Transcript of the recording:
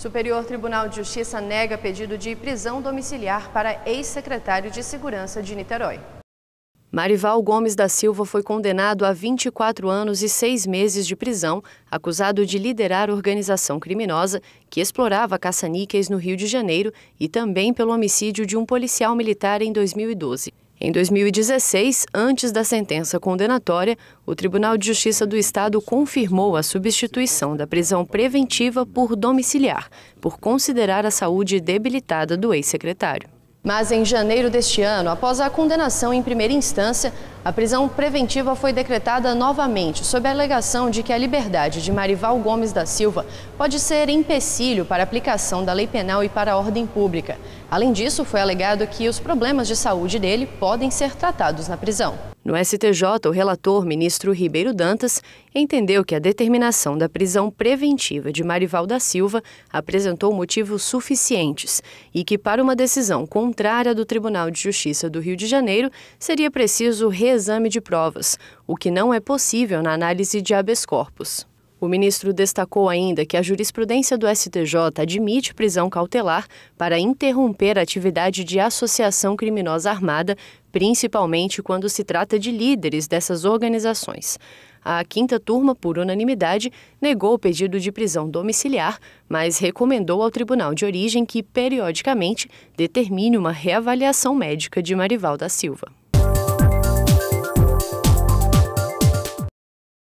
Superior Tribunal de Justiça nega pedido de prisão domiciliar para ex-secretário de Segurança de Niterói. Marival Gomes da Silva foi condenado a 24 anos e 6 meses de prisão, acusado de liderar organização criminosa que explorava caça-níqueis no Rio de Janeiro e também pelo homicídio de um policial militar em 2012. Em 2016, antes da sentença condenatória, o Tribunal de Justiça do Estado confirmou a substituição da prisão preventiva por domiciliar, por considerar a saúde debilitada do ex-secretário. Mas em janeiro deste ano, após a condenação em primeira instância, a prisão preventiva foi decretada novamente, sob a alegação de que a liberdade de Marival Gomes da Silva pode ser empecilho para a aplicação da lei penal e para a ordem pública. Além disso, foi alegado que os problemas de saúde dele podem ser tratados na prisão. No STJ, o relator, ministro Ribeiro Dantas, entendeu que a determinação da prisão preventiva de Marival da Silva apresentou motivos suficientes e que, para uma decisão contrária do Tribunal de Justiça do Rio de Janeiro, seria preciso reexame de provas, o que não é possível na análise de habeas corpus. O ministro destacou ainda que a jurisprudência do STJ admite prisão cautelar para interromper a atividade de associação criminosa armada, principalmente quando se trata de líderes dessas organizações. A quinta turma, por unanimidade, negou o pedido de prisão domiciliar, mas recomendou ao tribunal de origem que, periodicamente, determine uma reavaliação médica de Marival da Silva.